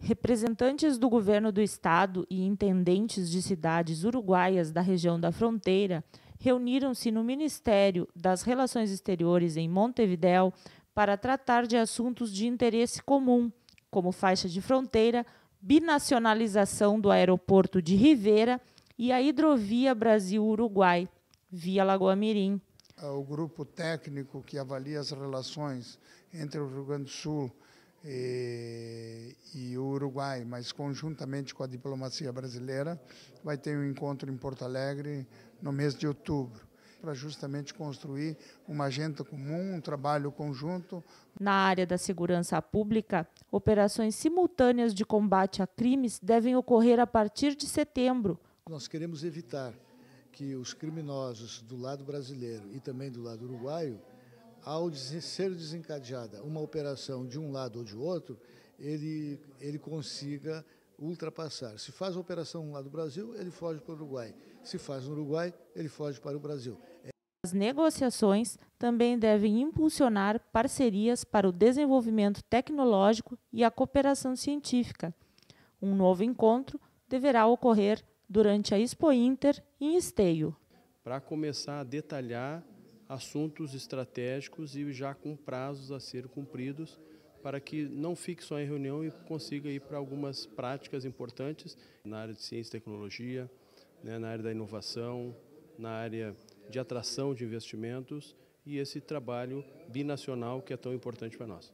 Representantes do governo do estado e intendentes de cidades uruguaias da região da fronteira reuniram-se no Ministério das Relações Exteriores em Montevidéu para tratar de assuntos de interesse comum, como faixa de fronteira, binacionalização do aeroporto de Rivera e a hidrovia Brasil-Uruguai, via Lagoa Mirim. Eh, o grupo técnico que avalia as relações entre o Rio Grande do Sul e, eh, e, o Uruguai, mas conjuntamente com a diplomacia brasileira, vai ter um encontro em Porto Alegre no mês de outubro, para justamente construir uma agenda comum, um trabalho conjunto. Na área da segurança pública, operações simultâneas de combate a crimes devem ocorrer a partir de setembro. Nós queremos evitar que os criminosos do lado brasileiro e também do lado uruguaio, ao ser desencadeada uma operação de um lado ou de outro, ele, ele consiga ultrapassar. Se faz a operação lá do Brasil, ele foge para o Uruguai. Se faz no Uruguai, ele foge para o Brasil. As negociações também devem impulsionar parcerias para o desenvolvimento tecnológico e a cooperação científica. Um novo encontro deverá ocorrer durante a Expo Inter em Esteio. Para começar a detalhar assuntos estratégicos e já com prazos a ser cumpridos, para que não fique só em reunião e consiga ir para algumas práticas importantes na área de ciência e tecnologia, né, na área da inovação, na área de atração de investimentos e esse trabalho binacional que é tão importante para nós.